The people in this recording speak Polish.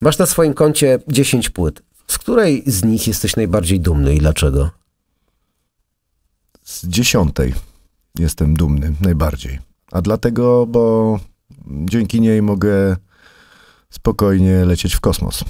Masz na swoim koncie 10 płyt. Z której z nich jesteś najbardziej dumny i dlaczego? Z dziesiątej jestem dumny najbardziej. A dlatego, bo dzięki niej mogę spokojnie lecieć w kosmos.